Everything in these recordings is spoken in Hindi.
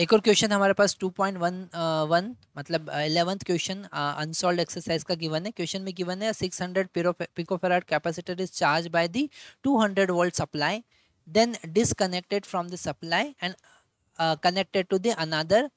एक और क्वेश्चन हमारे पास 2.11 uh, मतलब एलेवंथ क्वेश्चन अनसॉल्व एक्सरसाइज का गिवन है क्वेश्चन में गिवन है 600 hundred picofarad capacitor is charge by the 200 volt supply then disconnected from the supply and connected to the another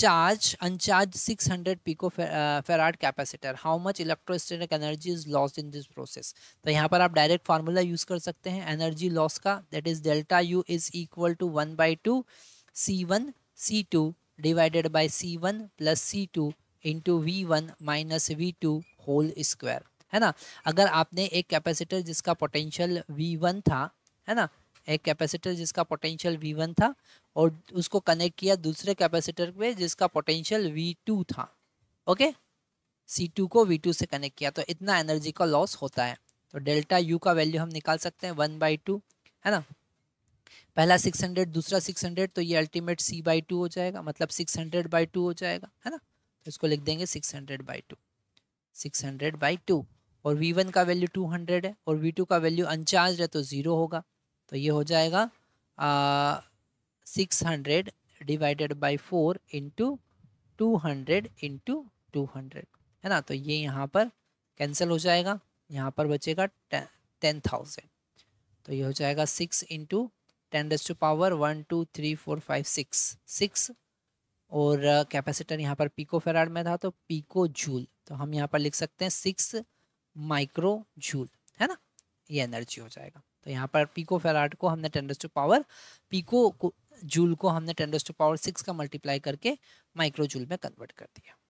charge uncharged 600 pico uh, farad capacitor how much electrostatic energy is lost in this process तो यहाँ पर आप डायरेक्ट फार्मूला यूज कर सकते हैं एनर्जी लॉस का that is delta U is equal to one by two C1 C2 divided by C1 plus C2 into V one minus V two whole square है ना अगर आपने एक कैपेसिटर जिसका पोटेंशियल वी वन था है ना एक कैपेसिटर जिसका पोटेंशियल वी वन था और उसको कनेक्ट किया दूसरे कैपेसिटर पे जिसका पोटेंशियल वी टू था ओके सी टू को वी टू से कनेक्ट किया तो इतना एनर्जी का लॉस होता है तो डेल्टा यू का वैल्यू हम निकाल सकते हैं वन बाई टू है ना पहला सिक्स हंड्रेड दूसरा सिक्स हंड्रेड तो ये अल्टीमेट सी बाई टू हो जाएगा मतलब सिक्स हंड्रेड बाई टू हो जाएगा है ना तो इसको लिख देंगे six hundred by two six hundred by two और वी वन का वैल्यू टू हंड्रेड है और वी टू का वैल्यू अनचार्ज है तो ज़ीरो होगा तो ये हो जाएगा six hundred divided by four into two hundred into two hundred है ना तो ये यहाँ पर कैंसिल हो जाएगा यहाँ पर बचेगा टेन थाउजेंड तो ये हो जाएगा six into ten raise to power one two three four five six six और कैपेसिटर uh, यहाँ पर पीको फेराड में था तो पीको झूल तो हम यहाँ पर लिख सकते हैं सिक्स माइक्रो झूल है ना ये एनर्जी हो जाएगा तो यहाँ पर पीको फेराड को हमने ten raise to power pico joule को हमने ten raise to power six का मल्टीप्लाई करके माइक्रो जूल में कन्वर्ट कर दिया